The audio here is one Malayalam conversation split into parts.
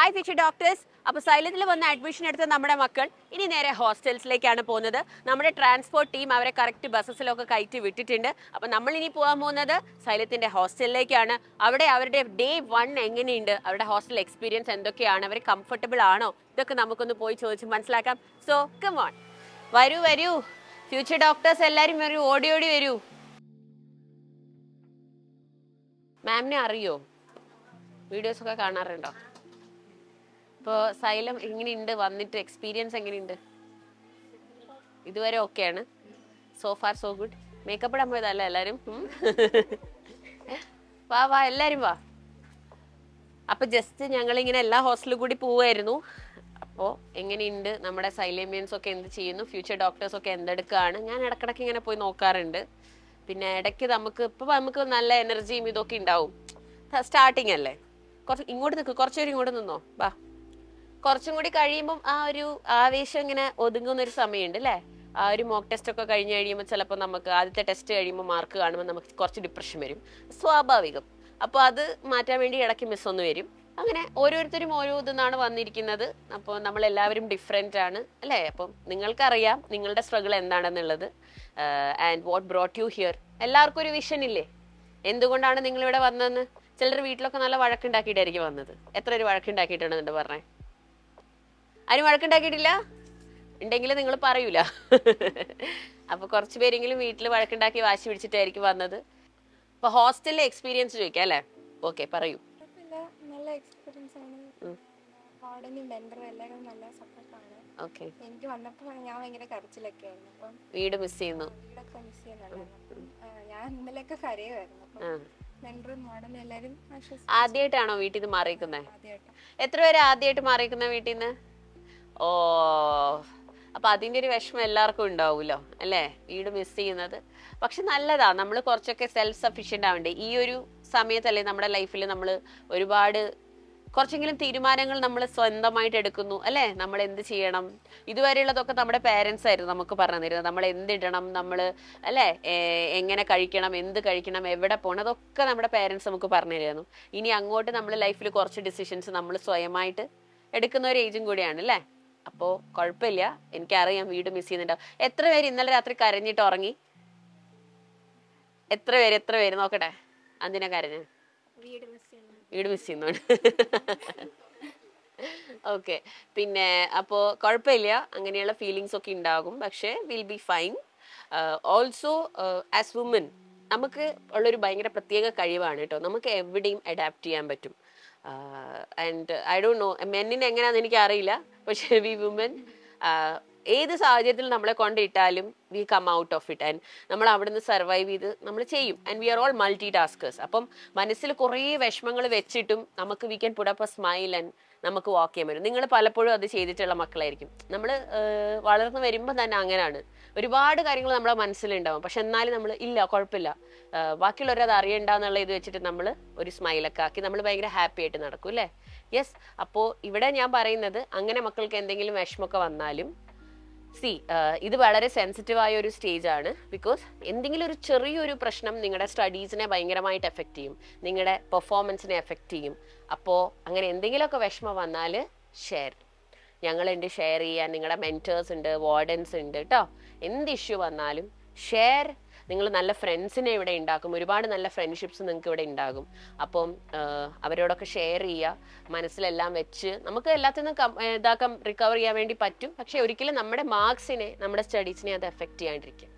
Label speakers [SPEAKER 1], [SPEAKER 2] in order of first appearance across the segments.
[SPEAKER 1] ഹായ് ഫിക്ഷി ഡോക്ടേഴ്സ് അപ്പോൾ സൈലൻറ്റിൽ വന്ന് അഡ്മിഷൻ എടുത്ത നമ്മുടെ മക്കൾ ഇനി നേരെ ഹോസ്റ്റൽസിലേക്കാണ് പോകുന്നത് നമ്മുടെ ട്രാൻസ്പോർട്ട് ടീം അവരെ കറക്റ്റ് ബസ്സസിലൊക്കെ കയറ്റി വിട്ടിട്ടുണ്ട് അപ്പോൾ നമ്മൾ ഇനി പോകാൻ പോകുന്നത് സൈലത്തിൻ്റെ ഹോസ്റ്റലിലേക്കാണ് അവിടെ അവരുടെ ഡേ വൺ എങ്ങനെയുണ്ട് അവരുടെ ഹോസ്റ്റൽ എക്സ്പീരിയൻസ് എന്തൊക്കെയാണ് അവർ കംഫർട്ടബിൾ ആണോ ഇതൊക്കെ നമുക്കൊന്ന് പോയി ചോദിച്ച് മനസ്സിലാക്കാം സോ കം ഓൺ വരൂ വരൂ ഫ്യൂച്ചർ ഡോക്ടേഴ്സ് എല്ലാവരും വരൂ ഓടി ഓടി വരൂ മാമിനെ അറിയോ വീഡിയോസൊക്കെ കാണാറുണ്ടോ ഇപ്പോൾ സൈലം എങ്ങനെയുണ്ട് വന്നിട്ട് എക്സ്പീരിയൻസ് എങ്ങനെയുണ്ട് ഇതുവരെ ഓക്കെയാണ് so far so good makeup ഇടാൻ പോയതല്ല എല്ലാവരും വാ വാ എല്ലാവരും വാ അപ്പോൾ ജസ്റ്റ് ഞങ്ങളിങ്ങനെ എല്ലാ ഹോസ്റ്റലിൽ കൂടി പോവുമായിരുന്നു അപ്പോൾ എങ്ങനെയുണ്ട് നമ്മുടെ സൈലേമിയൻസ് ഒക്കെ എന്ത് ചെയ്യുന്നു ഫ്യൂച്ചർ ഡോക്ടേഴ്സ് ഒക്കെ എന്തെടുക്കുകയാണ് ഞാൻ ഇടക്കിടക്ക് ഇങ്ങനെ പോയി നോക്കാറുണ്ട് പിന്നെ ഇടയ്ക്ക് നമുക്ക് ഇപ്പോൾ നമുക്ക് നല്ല എനർജിയും ഇതൊക്കെ ഉണ്ടാവും സ്റ്റാർട്ടിങ് അല്ലേ കുറച്ച് ഇങ്ങോട്ട് നിൽക്കും കുറച്ചുപേരും ഇങ്ങോട്ട് നിന്നോ വാ കുറച്ചും കൂടി കഴിയുമ്പം ആ ഒരു ആവേശം ഇങ്ങനെ ഒതുങ്ങുന്ന ഒരു സമയമുണ്ട് അല്ലേ ആ ഒരു മോക്ക് ടെസ്റ്റ് ഒക്കെ കഴിഞ്ഞ് കഴിയുമ്പോൾ ചിലപ്പോൾ നമുക്ക് ആദ്യത്തെ ടെസ്റ്റ് കഴിയുമ്പോൾ മാർക്ക് കാണുമ്പോൾ നമുക്ക് കുറച്ച് ഡിപ്രഷൻ വരും സ്വാഭാവികം അപ്പോൾ അത് മാറ്റാൻ വേണ്ടി ഇടയ്ക്ക് മിസ് ഒന്ന് വരും അങ്ങനെ ഓരോരുത്തരും ഓരോ ഇതെന്നാണ് വന്നിരിക്കുന്നത് അപ്പോൾ നമ്മൾ എല്ലാവരും ഡിഫറെൻ്റ് ആണ് അല്ലേ അപ്പം നിങ്ങൾക്കറിയാം നിങ്ങളുടെ സ്ട്രഗിൾ എന്താണെന്നുള്ളത് and what brought you here എല്ലാവർക്കും ഒരു വിഷൻ ഇല്ലേ എന്തുകൊണ്ടാണ് നിങ്ങളിവിടെ വന്നതെന്ന് ചിലർ വീട്ടിലൊക്കെ നല്ല വഴക്കുണ്ടാക്കിയിട്ടായിരിക്കും വന്നത് എത്ര ഒരു വഴക്കുണ്ടാക്കിയിട്ടാണ് വഴക്കുണ്ടാക്കിയിട്ടാണെന്നുണ്ട് പറഞ്ഞത് ആരും വഴക്കുണ്ടാക്കിയിട്ടില്ല ഉണ്ടെങ്കിൽ നിങ്ങൾ പറയൂല അപ്പോൾ കുറച്ച് പേരെങ്കിലും വീട്ടിൽ വഴക്കുണ്ടാക്കി വാശി പിടിച്ചിട്ടായിരിക്കും വന്നത് അപ്പോൾ ഹോസ്റ്റലിലെ എക്സ്പീരിയൻസ് ചോദിക്കാം അല്ലേ ഓക്കെ പറയൂ നല്ല എക്സ്പീരിയൻസ് ആണ് നല്ല എനിക്ക് വന്നപ്പോൾ ഞാൻ വീട് മിസ് ചെയ്യുന്നു ആദ്യമായിട്ടാണോ വീട്ടിൽ നിന്ന് മാറിയിരിക്കുന്നത് എത്ര പേര് ആദ്യമായിട്ട് മാറിയിരിക്കുന്ന വീട്ടിൽ നിന്ന് ഓ അപ്പം അതിൻ്റെ ഒരു വിഷമം എല്ലാവർക്കും ഉണ്ടാവുമല്ലോ അല്ലേ വീട് മിസ് ചെയ്യുന്നത് പക്ഷെ നല്ലതാണ് നമ്മൾ കുറച്ചൊക്കെ സെൽഫ് സഫീഷ്യൻ്റ് ആവണ്ടേ ഈ ഒരു സമയത്തല്ലേ നമ്മുടെ ലൈഫിൽ നമ്മൾ ഒരുപാട് കുറച്ചെങ്കിലും തീരുമാനങ്ങൾ നമ്മൾ സ്വന്തമായിട്ട് എടുക്കുന്നു അല്ലേ നമ്മൾ എന്ത് ചെയ്യണം ഇതുവരെയുള്ളതൊക്കെ നമ്മുടെ പേരൻസ് ആയിരുന്നു നമുക്ക് പറഞ്ഞു തരുന്നത് നമ്മൾ എന്തിടണം നമ്മൾ അല്ലേ എങ്ങനെ കഴിക്കണം എന്ത് കഴിക്കണം എവിടെ പോകണം അതൊക്കെ നമ്മുടെ പേരൻസ് നമുക്ക് പറഞ്ഞു തരുന്നു ഇനി അങ്ങോട്ട് നമ്മൾ ലൈഫിൽ കുറച്ച് ഡിസിഷൻസ് നമ്മൾ സ്വയമായിട്ട് എടുക്കുന്ന ഒരു ഏജും കൂടിയാണ് അല്ലേ അപ്പോൾ കുഴപ്പമില്ല എനിക്കറിയാം വീട് മിസ് ചെയ്യുന്നുണ്ടാവും എത്ര പേര് ഇന്നലെ രാത്രി കരഞ്ഞിട്ട് ഉറങ്ങി എത്ര പേര് എത്ര പേര് നോക്കട്ടെ അന്തിനാ കരഞ്ഞ് വീട് മിസ് ചെയ്യുന്നുണ്ട് ഓക്കെ പിന്നെ അപ്പോൾ കുഴപ്പമില്ല അങ്ങനെയുള്ള ഫീലിങ്സ് ഒക്കെ ഉണ്ടാകും പക്ഷേ will be fine also as woman നമുക്ക് ഉള്ളൊരു ഭയങ്കര പ്രത്യേക കഴിവാണ് കേട്ടോ നമുക്ക് എവിടെയും അഡാപ്റ്റ് ചെയ്യാൻ പറ്റും ആൻഡ് ഐ ഡോ നോ മെന്നിന് എങ്ങനെയാണെന്ന് എനിക്ക് അറിയില്ല പക്ഷേ വി വുമൻ ഏത് സാഹചര്യത്തിൽ നമ്മളെ കൊണ്ടിട്ടാലും we come out of it and നമ്മൾ അവിടുന്ന് സർവൈവ് ചെയ്ത് നമ്മൾ ചെയ്യും and we are all multitaskers അപ്പം മനസ്സിൽ കുറേ വിഷമങ്ങൾ വെച്ചിട്ടും നമുക്ക് we can put up a smile and നമുക്ക് വാക്ക് ചെയ്യാൻ പറ്റും നിങ്ങൾ പലപ്പോഴും അത് ചെയ്തിട്ടുള്ള മക്കളായിരിക്കും നമ്മൾ വളർന്നു വരുമ്പോൾ തന്നെ അങ്ങനെയാണ് ഒരുപാട് കാര്യങ്ങൾ നമ്മുടെ മനസ്സിലുണ്ടാവും പക്ഷെ എന്നാലും നമ്മൾ ഇല്ല കുഴപ്പമില്ല ബാക്കിയുള്ളവരെ അത് അറിയണ്ട എന്നുള്ള ഇത് വെച്ചിട്ട് നമ്മൾ ഒരു സ്മൈലൊക്കെ ആക്കി നമ്മൾ ഭയങ്കര ഹാപ്പി ആയിട്ട് നടക്കും അല്ലേ യെസ് അപ്പോൾ ഇവിടെ ഞാൻ പറയുന്നത് അങ്ങനെ മക്കൾക്ക് എന്തെങ്കിലും വിഷമമൊക്കെ വന്നാലും സി uh, ഇത് വളരെ സെൻസിറ്റീവായ ഒരു സ്റ്റേജ് ആണ് ബിക്കോസ് എന്തെങ്കിലും ഒരു ചെറിയൊരു പ്രശ്നം നിങ്ങളുടെ സ്റ്റഡീസിനെ ഭയങ്കരമായിട്ട് എഫക്റ്റ് ചെയ്യും നിങ്ങളുടെ പെർഫോമൻസിനെ എഫക്റ്റ് ചെയ്യും അപ്പോൾ അങ്ങനെ എന്തെങ്കിലുമൊക്കെ വിഷമം വന്നാൽ ഷെയർ ഞങ്ങളുണ്ട് ഷെയർ ചെയ്യാൻ നിങ്ങളുടെ മെൻറ്റേഴ്സ് ഉണ്ട് വാർഡൻസ് ഉണ്ട് കേട്ടോ എന്ത് ഇഷ്യൂ വന്നാലും ഷെയർ നിങ്ങൾ നല്ല ഫ്രണ്ട്സിനെ ഇവിടെ ഉണ്ടാക്കും ഒരുപാട് നല്ല ഫ്രണ്ട്ഷിപ്സ് നിങ്ങൾക്ക് ഇവിടെ ഉണ്ടാകും അപ്പം അവരോടൊക്കെ ഷെയർ ചെയ്യുക മനസ്സിലെല്ലാം വെച്ച് നമുക്ക് എല്ലാത്തിൽ ഇതാക്കാൻ റിക്കവർ ചെയ്യാൻ വേണ്ടി പറ്റും പക്ഷെ ഒരിക്കലും നമ്മുടെ മാർക്സിനെ നമ്മുടെ സ്റ്റഡീസിനെ അത് എഫക്റ്റ് ചെയ്യാണ്ടിരിക്കും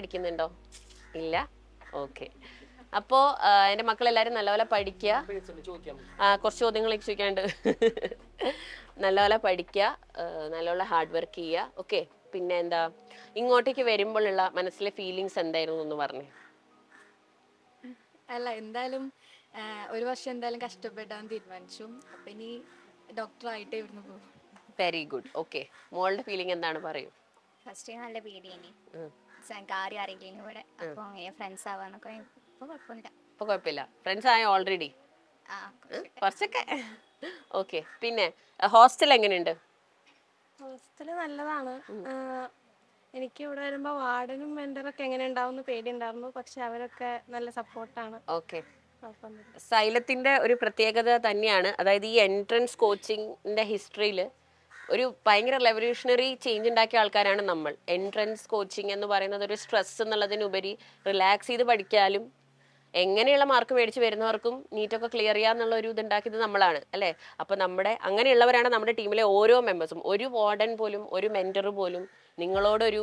[SPEAKER 1] അടിക്കുന്നുണ്ടോ ഇല്ല ഓക്കെ അപ്പോ എന്റെ മക്കളെല്ലാരും നല്ലപോലെ പഠിക്കുക കുറച്ച് ചോദ്യങ്ങളൊക്കെ ചോദിക്കാണ്ട് നല്ലപോലെ പഠിക്കുക നല്ലപോലെ ഹാർഡ് വർക്ക് ചെയ്യുക ഓക്കെ പിന്നെ എന്താ ഇങ്ങോട്ടേക്ക് വരുമ്പോഴുള്ള മനസ്സിലെ ഫീലിങ്സ് എന്തായിരുന്നു എന്ന് പറഞ്ഞു അല്ല എന്തായാലും ഒരു വർഷം എന്തായാലും കഷ്ടപ്പെടാൻ തീരുമാനിച്ചു അപ്പൊ ഇനി ഡോക്ടറായിട്ട് ഇവിടുന്ന് പോകും വെരി ഗുഡ് ഓക്കെ മോളുടെ ഫീലിംഗ് എന്താണ് പറയൂ ഫസ്റ്റ് നല്ല പേടിയാണ് കാര്യം ആരെങ്കിലും ഇവിടെ അപ്പൊ ഫ്രണ്ട്സ് ആവാന്നൊക്കെ ഇപ്പൊ കുഴപ്പമില്ല ഇപ്പൊ കുഴപ്പമില്ല ഫ്രണ്ട്സ് ആയ ഓൾറെഡി കുറച്ചൊക്കെ ഓക്കെ പിന്നെ ഹോസ്റ്റൽ എങ്ങനെയുണ്ട് ഹോസ്റ്റല് നല്ലതാണ് എനിക്ക് ഇവിടെ വരുമ്പോ വാർഡനും മെന്ററൊക്കെ എങ്ങനെ ഉണ്ടാവും പേടി ഉണ്ടായിരുന്നു പക്ഷെ അവരൊക്കെ നല്ല സപ്പോർട്ടാണ് ഓക്കെ സൈലത്തിന്റെ ഒരു പ്രത്യേകത തന്നെയാണ് അതായത് ഈ എൻട്രൻസ് കോച്ചിങ്ങിന്റെ ഹിസ്റ്ററിയിൽ ഒരു ഭയങ്കര റെവല്യൂഷണറി ചേഞ്ച് ഉണ്ടാക്കിയ ആൾക്കാരാണ് നമ്മൾ എൻട്രൻസ് കോച്ചിങ് എന്ന് പറയുന്നത് ഒരു സ്ട്രെസ് എന്നുള്ളതിനുപരി റിലാക്സ് ചെയ്ത് പഠിക്കാനും എങ്ങനെയുള്ള മാർക്ക് മേടിച്ച് വരുന്നവർക്കും നീറ്റൊക്കെ ക്ലിയർ ചെയ്യാന്നുള്ള ഒരു ഇതുണ്ടാക്കിയത് നമ്മളാണ് അല്ലേ അപ്പോൾ നമ്മുടെ അങ്ങനെയുള്ളവരാണ് നമ്മുടെ ടീമിലെ ഓരോ മെമ്പേഴ്സും ഒരു വാർഡൻ പോലും ഒരു മെന്റർ പോലും നിങ്ങളോടൊരു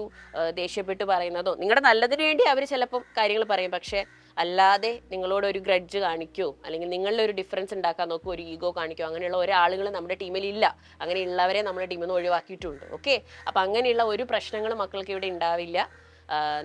[SPEAKER 1] ദേഷ്യപ്പെട്ട് പറയുന്നതോ നിങ്ങളുടെ നല്ലതിന് വേണ്ടി അവർ ചിലപ്പം കാര്യങ്ങൾ പറയും പക്ഷേ അല്ലാതെ നിങ്ങളോട് ഒരു ഗ്രഡ്ജ് കാണിക്കോ അല്ലെങ്കിൽ നിങ്ങളുടെ ഒരു ഡിഫറൻസ് ഉണ്ടാക്കാൻ നോക്കോ ഒരു ഈഗോ കാണിക്കോ അങ്ങനെയുള്ള ഒരാളുകൾ നമ്മുടെ ടീമിൽ ഇല്ല അങ്ങനെയുള്ളവരെ നമ്മുടെ ടീമിൽ നിന്ന് ഒഴിവാക്കിയിട്ടുണ്ട് ഓക്കെ അപ്പം അങ്ങനെയുള്ള ഒരു പ്രശ്നങ്ങളും മക്കൾക്ക് ഇവിടെ ഉണ്ടാവില്ല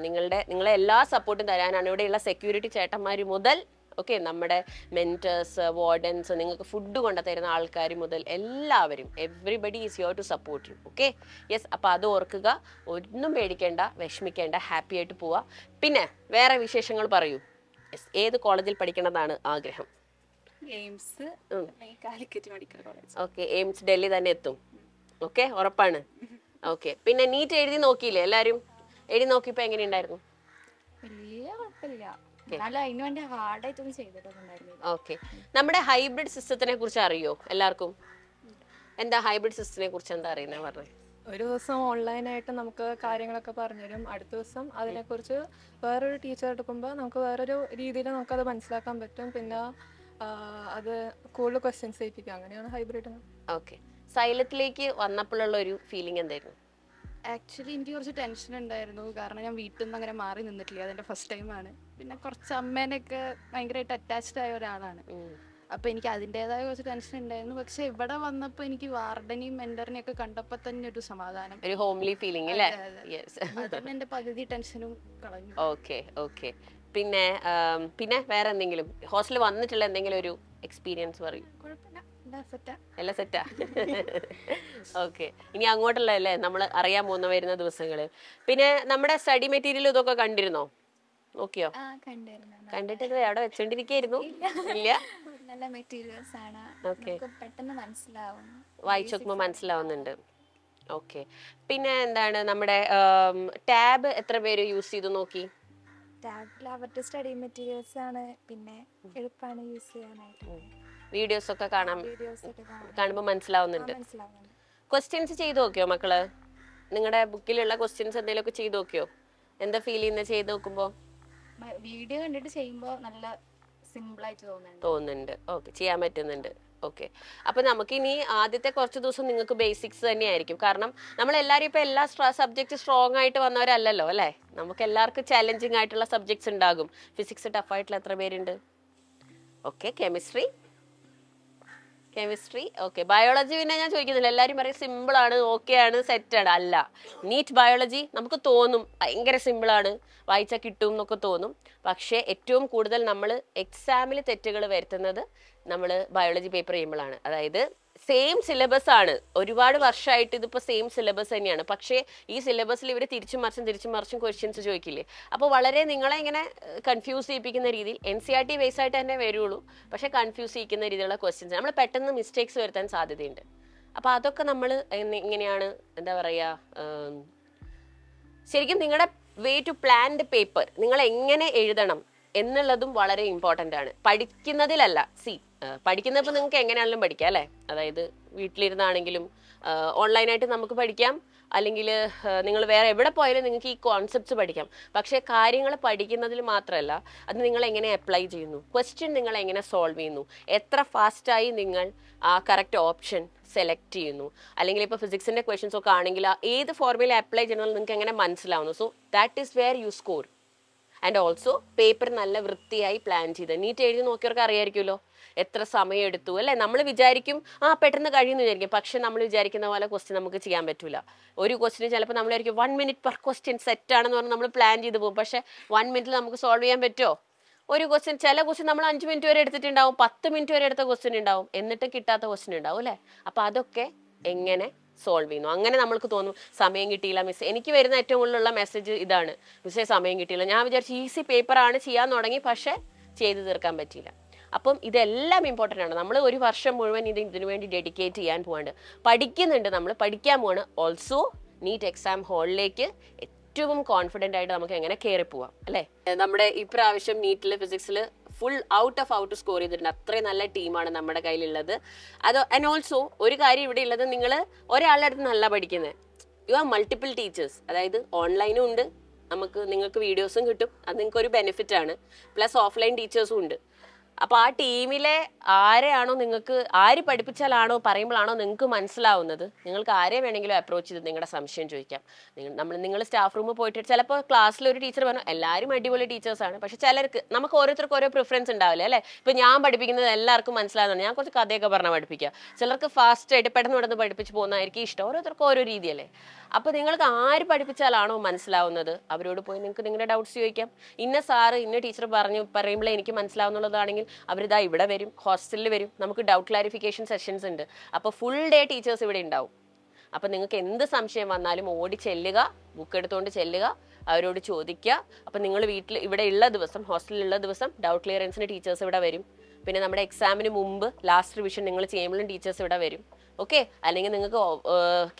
[SPEAKER 1] നിങ്ങളുടെ നിങ്ങളെ എല്ലാ സപ്പോർട്ടും തരാനാണ് ഇവിടെയുള്ള സെക്യൂരിറ്റി ചേട്ടന്മാർ മുതൽ ഓക്കെ നമ്മുടെ മെൻറ്റേഴ്സ് വാർഡൻസ് നിങ്ങൾക്ക് ഫുഡ് കൊണ്ടു തരുന്ന ആൾക്കാർ മുതൽ എല്ലാവരും everybody is your to support you okay yes അപ്പോൾ അത് ഓർക്കുക ഒന്നും പേടിക്കേണ്ട വിഷമിക്കേണ്ട ഹാപ്പി ആയിട്ട് പോവുക പിന്നെ വേറെ വിശേഷങ്ങൾ പറയൂ യെസ് ഏത് കോളേജിൽ പഠിക്കണതാണ് ആഗ്രഹം കാലിക്കറ്റ് ഓക്കെ എയിംസ് ഡൽഹി തന്നെ എത്തും ഓക്കെ ഉറപ്പാണ് ഓക്കെ പിന്നെ നീറ്റ് എഴുതി നോക്കിയില്ലേ എല്ലാവരും എടി നോക്കിയപ്പോ എങ്ങനെയുണ്ടായിരുന്നു വലിയ ഓക്കെ നമ്മുടെ ഹൈബ്രിഡ് സിസ്റ്റത്തിനെ കുറിച്ച് അറിയോ എല്ലാവർക്കും എന്താ ഹൈബ്രിഡ് സിസ്റ്റത്തിനെ കുറിച്ച് എന്താ അറിയുന്നത് പറഞ്ഞത് ഒരു ദിവസം ഓൺലൈനായിട്ട് നമുക്ക് കാര്യങ്ങളൊക്കെ പറഞ്ഞുതരും അടുത്ത ദിവസം അതിനെക്കുറിച്ച് വേറൊരു ടീച്ചർ എടുക്കുമ്പോൾ നമുക്ക് വേറൊരു രീതിയിൽ നമുക്കത് മനസ്സിലാക്കാൻ പറ്റും പിന്നെ അത് കൂടുതൽ ക്വസ്റ്റ്യൻസ് ചെയ്യിപ്പിക്കും അങ്ങനെയാണ് ഹൈബ്രിഡ് ഓക്കെ സൈലത്തിലേക്ക് വന്നപ്പോഴുള്ള ഒരു ഫീലിംഗ് എന്തായിരുന്നു ആക്ച്വലി എനിക്ക് കുറച്ച് ടെൻഷൻ ഉണ്ടായിരുന്നു കാരണം ഞാൻ വീട്ടിൽ നിന്ന് അങ്ങനെ മാറി നിന്നിട്ടില്ല അതെന്റെ ഫസ്റ്റ് ടൈമാണ് പിന്നെ കുറച്ച് അമ്മേനൊക്കെ ഭയങ്കരമായിട്ട് അറ്റാച്ച്ഡ് ആയ ഒരാളാണ് അപ്പൊ എനിക്ക് അതിൻ്റെതായ കുറച്ച് ടെൻഷൻ ഉണ്ടായിരുന്നു പക്ഷെ ഇവിടെ വന്നപ്പോ എനിക്ക് വാർഡനെയും മെന്ററിനെയും ഒക്കെ കണ്ടപ്പോ തന്നെ ഒരു സമാധാനം ഒരു ഹോംലി ഫീലിംഗ് അല്ലേ അതന്നെ എന്റെ പകുതി ടെൻഷനും കളഞ്ഞു ഓക്കേ ഓക്കേ പിന്നെ പിന്നെ വേറെ എന്തെങ്കിലും ഹോസ്റ്റലിൽ വന്നിട്ടുള്ള എന്തെങ്കിലും ഒരു എക്സ്പീരിയൻസ് പറയും എല്ലാം സെറ്റാ ഓക്കെ ഇനി അങ്ങോട്ടുള്ളതല്ലേ നമ്മൾ അറിയാൻ പോകുന്ന വരുന്ന ദിവസങ്ങള് പിന്നെ നമ്മുടെ സ്റ്റഡി മെറ്റീരിയൽ ഇതൊക്കെ കണ്ടിരുന്നോ നോക്കിയോ കണ്ടിട്ട് അവിടെ വെച്ചോണ്ടിരിക്കായിരുന്നു ഇല്ല നല്ല മെറ്റീരിയൽസ് ആണ് പെട്ടെന്ന് മനസ്സിലാവും വായിച്ചു മനസ്സിലാവുന്നുണ്ട് ഓക്കെ പിന്നെ എന്താണ് നമ്മുടെ ടാബ് എത്ര പേര് യൂസ് ചെയ്തു നോക്കി ടാബിൽ അവരുടെ സ്റ്റഡി മെറ്റീരിയൽസ് ആണ് പിന്നെ എളുപ്പമാണ് യൂസ് ചെയ്യാനായിട്ട് വീഡിയോസ് ഒക്കെ കാണാൻ കാണുമ്പോൾ മനസ്സിലാവുന്നുണ്ട് ക്വസ്റ്റ്യൻസ് ചെയ്തു നോക്കിയോ മക്കള് നിങ്ങളുടെ ബുക്കിലുള്ള ക്വസ്റ്റ്യൻസ് എന്തെങ്കിലും ഒക്കെ ചെയ്ത് നോക്കിയോ എന്താ ഫീൽ ചെയ്യുന്ന ചെയ്ത് നോക്കുമ്പോ വീഡിയോ കണ്ടിട്ട് ചെയ്യുമ്പോൾ നല്ല സിമ്പിൾ ആയിട്ട് തോന്നുന്നുണ്ട് തോന്നുന്നുണ്ട് ഓക്കെ ചെയ്യാൻ പറ്റുന്നുണ്ട് ഓക്കെ അപ്പൊ നമുക്കിനി ആദ്യത്തെ കുറച്ച് ദിവസം നിങ്ങൾക്ക് ബേസിക്സ് തന്നെയായിരിക്കും കാരണം നമ്മൾ എല്ലാരും ഇപ്പൊ എല്ലാ സബ്ജക്റ്റ് സ്ട്രോങ് ആയിട്ട് വന്നവരല്ലല്ലോ അല്ലേ നമുക്ക് എല്ലാവർക്കും ചാലഞ്ചിങ് ആയിട്ടുള്ള സബ്ജക്ട്സ് ഉണ്ടാകും ഫിസിക്സ് ടഫ് ആയിട്ടുള്ള എത്ര പേരുണ്ട് okay chemistry chemistry okay biology പിന്നെ ഞാൻ ചോദിക്കുന്നില്ല എല്ലാവരും പറയും സിമ്പിൾ ആണ് ഓക്കെ ആണ് സെറ്റ് ആണ് അല്ല നീറ്റ് ബയോളജി നമുക്ക് തോന്നും ഭയങ്കര സിമ്പിൾ ആണ് വായിച്ചാൽ കിട്ടും എന്നൊക്കെ തോന്നും പക്ഷേ ഏറ്റവും കൂടുതൽ നമ്മൾ എക്സാമിൽ തെറ്റുകൾ വരുത്തുന്നത് നമ്മൾ ബയോളജി പേപ്പർ ചെയ്യുമ്പോഴാണ് അതായത് സെയിം സിലബസ് ആണ് ഒരുപാട് വർഷമായിട്ട് ഇതിപ്പോ സെയിം സിലബസ് തന്നെയാണ് പക്ഷേ ഈ സിലബസിൽ ഇവർ തിരിച്ചു മറിച്ചും തിരിച്ചു മറിച്ചും ക്വസ്റ്റ്യൻസ് ചോദിക്കില്ലേ അപ്പോൾ വളരെ നിങ്ങളെ ഇങ്ങനെ കൺഫ്യൂസ് ചെയ്യിപ്പിക്കുന്ന രീതിയിൽ N C R T base ആയിട്ട് തന്നെ വരുള്ളൂ പക്ഷേ കൺഫ്യൂസ് ചെയ്യിക്കുന്ന രീതിയിലുള്ള ക്വസ്റ്റ്യൻസ് നമ്മൾ പെട്ടെന്ന് മിസ്റ്റേക്സ് വരുത്താൻ സാധ്യതയുണ്ട് അപ്പോൾ അതൊക്കെ നമ്മൾ എങ്ങനെയാണ് എന്താ പറയാ ശരിക്കും നിങ്ങളുടെ way to plan the paper നിങ്ങൾ എങ്ങനെ എഴുതണം എന്നുള്ളതും വളരെ ഇമ്പോർട്ടൻ്റ് ആണ് പഠിക്കുന്നതിലല്ല സി പഠിക്കുന്നപ്പോൾ നിങ്ങൾക്ക് എങ്ങനെയാണെങ്കിലും പഠിക്കാം അല്ലേ അതായത് വീട്ടിലിരുന്നാണെങ്കിലും ഓൺലൈനായിട്ട് നമുക്ക് പഠിക്കാം അല്ലെങ്കിൽ നിങ്ങൾ വേറെ എവിടെ പോയാലും നിങ്ങൾക്ക് ഈ കോൺസെപ്റ്റ്സ് പഠിക്കാം പക്ഷേ കാര്യങ്ങൾ പഠിക്കുന്നതിൽ മാത്രമല്ല അത് നിങ്ങൾ എങ്ങനെ അപ്ലൈ ചെയ്യുന്നു ക്വസ്റ്റ്യൻ നിങ്ങൾ എങ്ങനെ സോൾവ് ചെയ്യുന്നു എത്ര ഫാസ്റ്റായി നിങ്ങൾ ആ കറക്റ്റ് ഓപ്ഷൻ സെലക്ട് ചെയ്യുന്നു അല്ലെങ്കിൽ ഇപ്പോൾ ഫിസിക്സിൻ്റെ ക്വസ്റ്റ്യൻസ് ഒക്കെ ആണെങ്കിൽ ഏത് ഫോർമുല അപ്ലൈ ചെയ്യണമെന്ന് നിങ്ങൾക്ക് എങ്ങനെ മനസ്സിലാവുന്നു so that is where you score and also paper നല്ല വൃത്തിയായി പ്ലാൻ ചെയ്ത് നീറ്റ് എഴുതി നോക്കിയവർക്ക് അറിയാമായിരിക്കുമല്ലോ എത്ര സമയം അല്ലെ നമ്മൾ വിചാരിക്കും ആ പെട്ടെന്ന് കഴിയുന്നു വിചാരിക്കും പക്ഷെ നമ്മൾ വിചാരിക്കുന്ന പോലെ ക്വസ്റ്റ്യൻ നമുക്ക് ചെയ്യാൻ പറ്റൂല ഒരു ക്വസ്റ്റിന് ചിലപ്പോൾ നമ്മൾ വിചാരിക്കും one minute per question set ആണെന്ന് പറഞ്ഞ് നമ്മൾ പ്ലാൻ ചെയ്ത് പോകും പക്ഷെ വൺ മിനിറ്റിൽ നമുക്ക് സോൾവ് ചെയ്യാൻ പറ്റുമോ ഒരു ക്വസ്റ്റ്യൻ ചില ക്വസ്റ്റ്യൻ നമ്മൾ അഞ്ച് മിനിറ്റ് വരെ എടുത്തിട്ടുണ്ടാവും പത്ത് മിനിറ്റ് വരെ എടുത്ത ക്വസ്റ്റ്യൻ ഉണ്ടാവും എന്നിട്ട് കിട്ടാത്ത ക്വസ്റ്റ്യൻ ഉണ്ടാവും അല്ലേ അപ്പൊ അതൊക്കെ എങ്ങനെ സോൾവ് ചെയ്യുന്നു അങ്ങനെ നമ്മൾക്ക് തോന്നും സമയം കിട്ടിയില്ല മിസ് എനിക്ക് വരുന്ന ഏറ്റവും കൂടുതലുള്ള മെസ്സേജ് ഇതാണ് മിസ്സേ സമയം കിട്ടിയില്ല ഞാൻ വിചാരിച്ചു ഈസി പേപ്പറാണ് ചെയ്യാൻ തുടങ്ങി പക്ഷേ ചെയ്തു തീർക്കാൻ പറ്റിയില്ല അപ്പം ഇതെല്ലാം ഇമ്പോർട്ടൻ്റ് ആണ് നമ്മൾ ഒരു വർഷം മുഴുവൻ ഇത് ഇതിനു വേണ്ടി ഡെഡിക്കേറ്റ് ചെയ്യാൻ പോകാണ്ട് പഠിക്കുന്നുണ്ട് നമ്മൾ പഠിക്കാൻ പോവാണ് ഓൾസോ നീറ്റ് എക്സാം ഹാളിലേക്ക് ഏറ്റവും കോൺഫിഡൻ്റ് ആയിട്ട് നമുക്ക് എങ്ങനെ കയറി പോവാം അല്ലേ നമ്മുടെ ഇപ്രാവശ്യം നീറ്റിൽ ഫിസിക്സിൽ full out of out score ചെയ്തിട്ടുണ്ട് അത്രയും നല്ല ടീമാണ് നമ്മുടെ കയ്യിലുള്ളത് അത് ആൻഡ് ഓൾസോ ഒരു കാര്യം ഇവിടെ ഉള്ളത് നിങ്ങൾ ഒരാളുടെ അടുത്ത് നല്ല പഠിക്കുന്നത് യു ആർ മൾട്ടിപ്പിൾ ടീച്ചേഴ്സ് അതായത് ഓൺലൈനും ഉണ്ട് നമുക്ക് നിങ്ങൾക്ക് വീഡിയോസും കിട്ടും അത് നിങ്ങൾക്ക് ഒരു ബെനിഫിറ്റ് ആണ് പ്ലസ് ഓഫ്ലൈൻ ടീച്ചേഴ്സും ഉണ്ട് അപ്പൊ ആ ടീമിലെ ആരെയാണോ നിങ്ങൾക്ക് ആര് പഠിപ്പിച്ചാലാണോ പറയുമ്പോഴാണോ നിങ്ങൾക്ക് മനസ്സിലാവുന്നത് നിങ്ങൾക്ക് ആരെ വേണമെങ്കിലും അപ്രോച്ച് ചെയ്ത് നിങ്ങളുടെ സംശയം ചോദിക്കാം നിങ്ങൾ നമ്മൾ നിങ്ങൾ സ്റ്റാഫ് റൂമിൽ പോയിട്ട് ചിലപ്പോൾ ക്ലാസ്സിൽ ഒരു ടീച്ചർ പറഞ്ഞു എല്ലാവരും അടിപൊളി ടീച്ചേഴ്സാണ് പക്ഷെ ചിലർക്ക് നമുക്ക് ഓരോരുത്തർക്കും ഓരോ പ്രിഫറൻസ് ഉണ്ടാവില്ലേ അല്ലേ ഇപ്പം ഞാൻ പഠിപ്പിക്കുന്നത് എല്ലാവർക്കും മനസ്സിലാകുന്നതാണ് ഞാൻ കുറച്ച് കഥയൊക്കെ പറഞ്ഞാൽ പഠിപ്പിക്കുക ചിലർക്ക് ഫാസ്റ്റ് ആയിട്ട് പെട്ടെന്ന് പെട്ടെന്ന് പഠിപ്പിച്ച് പോകുന്നതായിരിക്കും ഇഷ്ടം ഓരോരുത്തർക്കും ഓരോ രീതിയല്ലേ അപ്പൊ നിങ്ങൾക്ക് ആര് പഠിപ്പിച്ചാലാണോ മനസ്സിലാവുന്നത് അവരോട് പോയി നിങ്ങൾക്ക് നിങ്ങളുടെ ഡൗട്ട്സ് ചോദിക്കാം ഇന്ന സാറ് ഇന്ന ടീച്ചർ പറഞ്ഞു പറയുമ്പോഴേ എനിക്ക് മനസ്സിലാവുന്നുള്ളതാണെങ്കിൽ അവരിതാ ഇവിടെ വരും ഹോസ്റ്റലിൽ വരും നമുക്ക് ഡൗട്ട് ക്ലാരിഫിക്കേഷൻ സെഷൻസ് ഉണ്ട് അപ്പോൾ ഫുൾ ഡേ ടീച്ചേഴ്സ് ഇവിടെ ഉണ്ടാവും അപ്പൊ നിങ്ങൾക്ക് എന്ത് സംശയം വന്നാലും ഓടി ചെല്ലുക ബുക്ക് എടുത്തുകൊണ്ട് ചെല്ലുക അവരോട് ചോദിക്കുക അപ്പൊ നിങ്ങൾ വീട്ടിൽ ഇവിടെ ഉള്ള ദിവസം ഹോസ്റ്റലിലുള്ള ദിവസം ഡൗട്ട് ക്ലിയറൻസിന് ടീച്ചേഴ്സ് ഇവിടെ വരും പിന്നെ നമ്മുടെ എക്സാമിന് മുമ്പ് ലാസ്റ്റ് റിവിഷൻ നിങ്ങൾ ചെയ്യുമ്പോഴും ടീച്ചേഴ്സ് ഇവിടെ വരും ഓക്കെ അല്ലെങ്കിൽ നിങ്ങൾക്ക്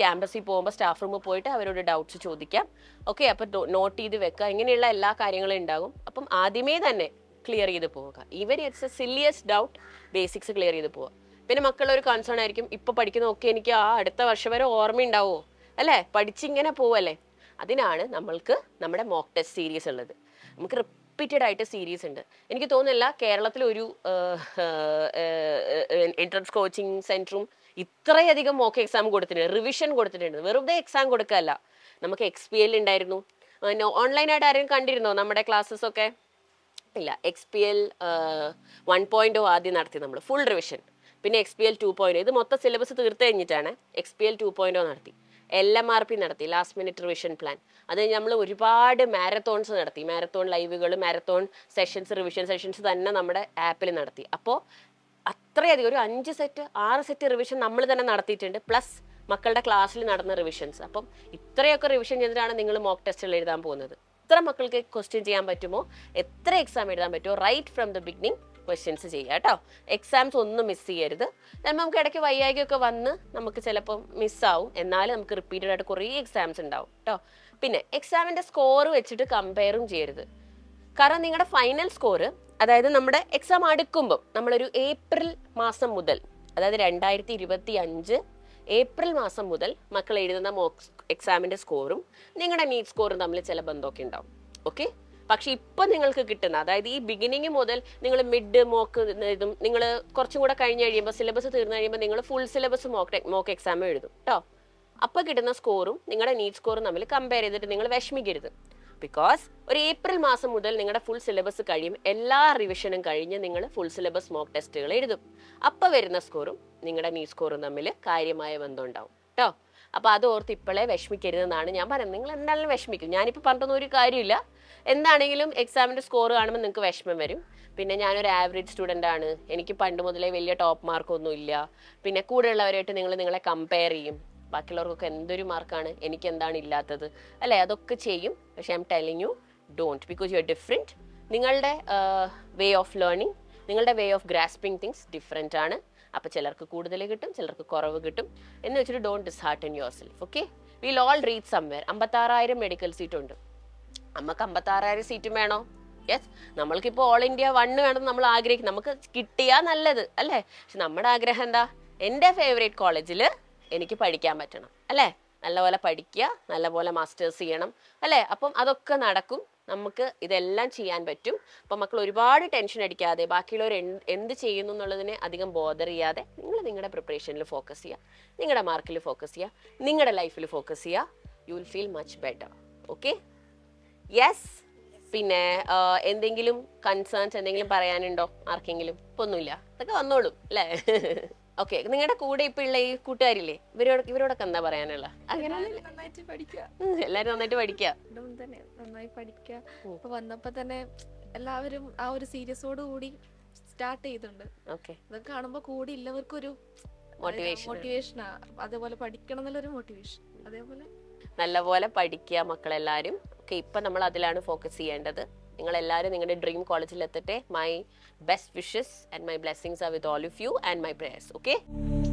[SPEAKER 1] ക്യാമ്പസിൽ പോകുമ്പോൾ സ്റ്റാഫ് റൂമിൽ പോയിട്ട് അവരോട് ഡൗട്ട്സ് ചോദിക്കാം ഓക്കെ അപ്പോൾ നോട്ട് ചെയ്ത് വെക്കുക ഇങ്ങനെയുള്ള എല്ലാ കാര്യങ്ങളും ഉണ്ടാകും അപ്പം ആദ്യമേ തന്നെ ക്ലിയർ ചെയ്ത് പോവുക even it's a silliest doubt basics clear ചെയ്ത് പോവുക പിന്നെ മക്കളൊരു കൺസേൺ ആയിരിക്കും ഇപ്പം പഠിക്കുന്ന ഒക്കെ എനിക്ക് ആ അടുത്ത വർഷം വരെ ഓർമ്മയുണ്ടാവുമോ അല്ലേ പഠിച്ചിങ്ങനെ പോവല്ലേ അതിനാണ് നമ്മൾക്ക് നമ്മുടെ മോക്ക് ടെസ്റ്റ് സീരീസ് ഉള്ളത് നമുക്ക് റിപ്പീറ്റഡ് ആയിട്ട് സീരീസ് ഉണ്ട് എനിക്ക് തോന്നുന്നില്ല കേരളത്തിൽ ഒരു എൻട്രൻസ് കോച്ചിങ് സെൻറ്ററും ഇത്രയധികം മോക്ക് എക്സാം കൊടുത്തിട്ടുണ്ട് റിവിഷൻ കൊടുത്തിട്ടുണ്ട് വെറുതെ എക്സാം കൊടുക്കല്ല നമുക്ക് എക്സ് പി എൽ ഉണ്ടായിരുന്നു ഓൺലൈനായിട്ട് ആരെങ്കിലും കണ്ടിരുന്നോ നമ്മുടെ ക്ലാസ്സസ് ഒക്കെ ഇല്ല X P L one point ആദ്യം നടത്തി നമ്മൾ ഫുൾ റിവിഷൻ പിന്നെ X P L two point ഇത് മൊത്തം സിലബസ് തീർത്ത് കഴിഞ്ഞിട്ടാണ് X P L two point നടത്തി എൽ എം ആർ പി നടത്തി ലാസ്റ്റ് മിനിറ്റ് റിവിഷൻ പ്ലാൻ അത് നമ്മൾ ഒരുപാട് മാരത്തോൺസ് നടത്തി മാരത്തോൺ ലൈവുകൾ മാരത്തോൺ സെഷൻസ് റിവിഷൻ സെഷൻസ് തന്നെ നമ്മുടെ ആപ്പിൽ നടത്തി അപ്പോൾ അത്രയധികം ഒരു അഞ്ച് സെറ്റ് ആറ് സെറ്റ് റിവിഷൻ നമ്മൾ തന്നെ നടത്തിയിട്ടുണ്ട് പ്ലസ് മക്കളുടെ ക്ലാസ്സിൽ നടന്ന റിവിഷൻസ് അപ്പം ഇത്രയൊക്കെ റിവിഷൻ ചെയ്തിട്ടാണ് നിങ്ങൾ മോക്ക് ടെസ്റ്റുകൾ എഴുതാൻ പോകുന്നത് എത്ര മക്കൾക്ക് ക്വസ്റ്റ്യൻ ചെയ്യാൻ പറ്റുമോ എത്ര എക്സാം എഴുതാൻ പറ്റുമോ right from the beginning questions ചെയ്യുക കേട്ടോ എക്സാംസ് ഒന്നും മിസ് ചെയ്യരുത് ചിലപ്പോൾ നമുക്ക് ഇടയ്ക്ക് വയ്യായികയൊക്കെ വന്ന് നമുക്ക് ചിലപ്പോൾ മിസ്സാവും എന്നാലും നമുക്ക് റിപ്പീറ്റഡ് ആയിട്ട് കുറേ എക്സാംസ് ഉണ്ടാവും കേട്ടോ പിന്നെ എക്സാമിൻ്റെ സ്കോർ വെച്ചിട്ട് കമ്പയറും ചെയ്യരുത് കാരണം നിങ്ങളുടെ ഫൈനൽ സ്കോർ അതായത് നമ്മുടെ എക്സാം അടുക്കുമ്പോൾ നമ്മളൊരു ഏപ്രിൽ മാസം മുതൽ അതായത് രണ്ടായിരത്തി ഇരുപത്തി അഞ്ച് ഏപ്രിൽ മാസം മുതൽ മക്കൾ എഴുതുന്ന മോക്സ് എക്സാമിൻ്റെ സ്കോറും നിങ്ങളുടെ നീറ്റ് സ്കോറും തമ്മിൽ ചില ബന്ധമൊക്കെ ഉണ്ടാവും ഓക്കെ പക്ഷെ ഇപ്പം നിങ്ങൾക്ക് കിട്ടുന്ന അതായത് ഈ ബിഗിനിങ് മുതൽ നിങ്ങൾ മിഡ് മോക്ക് ഇതും നിങ്ങൾ കുറച്ചും കൂടെ കഴിഞ്ഞ് കഴിയുമ്പോൾ സിലബസ് തീർന്നു കഴിയുമ്പോൾ നിങ്ങൾ full syllabus mock mock exam എഴുതും കേട്ടോ അപ്പം കിട്ടുന്ന സ്കോറും നിങ്ങളുടെ നീറ്റ് സ്കോറും തമ്മിൽ കമ്പയർ ചെയ്തിട്ട് നിങ്ങൾ വിഷമിക്കരുത് ബിക്കോസ് ഒരു ഏപ്രിൽ മാസം മുതൽ നിങ്ങളുടെ ഫുൾ സിലബസ് കഴിയും എല്ലാ റിവിഷനും കഴിഞ്ഞ് നിങ്ങൾ ഫുൾ സിലബസ് മോക്ക് ടെസ്റ്റുകൾ എഴുതും അപ്പോൾ വരുന്ന സ്കോറും നിങ്ങളുടെ മീ സ്കോറും തമ്മിൽ കാര്യമായ ബന്ധം ഉണ്ടാവും കേട്ടോ അപ്പോൾ അത് ഓർത്ത് ഇപ്പോഴേ വിഷമിക്കരുതെന്നാണ് ഞാൻ പറയുന്നത് നിങ്ങൾ എന്തായാലും വിഷമിക്കും ഞാനിപ്പോൾ പറഞ്ഞൊന്നും ഒരു കാര്യമില്ല എന്താണെങ്കിലും എക്സാമിൻ്റെ സ്കോർ കാണുമ്പോൾ നിങ്ങൾക്ക് വിഷമം വരും പിന്നെ ഞാനൊരു ആവറേജ് സ്റ്റുഡൻ്റ് ആണ് എനിക്ക് പണ്ട് മുതലേ വലിയ ടോപ്പ് മാർക്കൊന്നുമില്ല ഇല്ല പിന്നെ കൂടെയുള്ളവരായിട്ട് നിങ്ങൾ നിങ്ങളെ കമ്പയർ ചെയ്യും ബാക്കിയുള്ളവർക്കൊക്കെ എന്തൊരു മാർക്കാണ് എനിക്ക് എന്താണ് ഇല്ലാത്തത് അല്ലേ അതൊക്കെ ചെയ്യും പക്ഷേ I am telling you don't because you are different നിങ്ങളുടെ വേ ഓഫ് ലേണിംഗ് നിങ്ങളുടെ way of grasping things different ആണ് അപ്പോൾ ചിലർക്ക് കൂടുതൽ കിട്ടും ചിലർക്ക് കുറവ് കിട്ടും എന്ന് വെച്ചിട്ട് don't in your self okay will all read somewhere അമ്പത്താറായിരം മെഡിക്കൽ സീറ്റ് ഉണ്ട് നമുക്ക് അമ്പത്താറായിരം സീറ്റും വേണോ യെസ് നമ്മൾക്കിപ്പോൾ ഓൾ ഇന്ത്യ വണ്ണ് വേണം നമ്മൾ ആഗ്രഹിക്കും നമുക്ക് കിട്ടിയാൽ നല്ലത് അല്ലേ പക്ഷെ നമ്മുടെ ആഗ്രഹം എന്താ എൻ്റെ ഫേവറേറ്റ് കോളേജിൽ എനിക്ക് പഠിക്കാൻ പറ്റണം അല്ലേ നല്ലപോലെ പഠിക്കുക നല്ലപോലെ മാസ്റ്റേഴ്സ് ചെയ്യണം അല്ലേ അപ്പം അതൊക്കെ നടക്കും നമുക്ക് ഇതെല്ലാം ചെയ്യാൻ പറ്റും അപ്പം മക്കൾ ഒരുപാട് ടെൻഷൻ അടിക്കാതെ ബാക്കിയുള്ളവർ എന്ത് ചെയ്യുന്നു എന്നുള്ളതിനെ അധികം ബോധർ ചെയ്യാതെ നിങ്ങൾ നിങ്ങളുടെ പ്രിപ്പറേഷനിൽ ഫോക്കസ് ചെയ്യുക നിങ്ങളുടെ മാർക്കിൽ ഫോക്കസ് ചെയ്യുക നിങ്ങളുടെ ലൈഫിൽ ഫോക്കസ് ചെയ്യുക you will feel much better okay yes പിന്നെ എന്തെങ്കിലും കൺസേൺസ് എന്തെങ്കിലും പറയാനുണ്ടോ ആർക്കെങ്കിലും ഇപ്പൊ ഒന്നുമില്ല അതൊക്കെ വന്നോളും അല്ലേ ഓക്കെ നിങ്ങളുടെ കൂടെ ഇപ്പൊ ഉള്ള ഈ കൂട്ടുകാരില്ലേ ഇവരോട് ഇവരോടൊക്കെ എന്താ പറയാനുള്ള എല്ലാരും നന്നായിട്ട് പഠിക്കുക വന്നപ്പോ തന്നെ എല്ലാവരും ആ ഒരു സീരിയസോട് കൂടി സ്റ്റാർട്ട് ചെയ്തിട്ടുണ്ട് ഇതൊക്കെ കാണുമ്പോ കൂടി ഇല്ലവർക്കൊരു മോട്ടിവേഷൻ മോട്ടിവേഷനാ അതേപോലെ പഠിക്കണം എന്നുള്ളൊരു മോട്ടിവേഷൻ അതേപോലെ നല്ലപോലെ പഠിക്കുക മക്കളെല്ലാരും ഓക്കെ ഇപ്പൊ നമ്മൾ അതിലാണ് ഫോക്കസ് ചെയ്യേണ്ടത് നിങ്ങൾ എല്ലാവരും നിങ്ങളുടെ ഡ്രീം കോളേജിൽ എത്തട്ടെ my best wishes and my blessings are with all of you and my prayers okay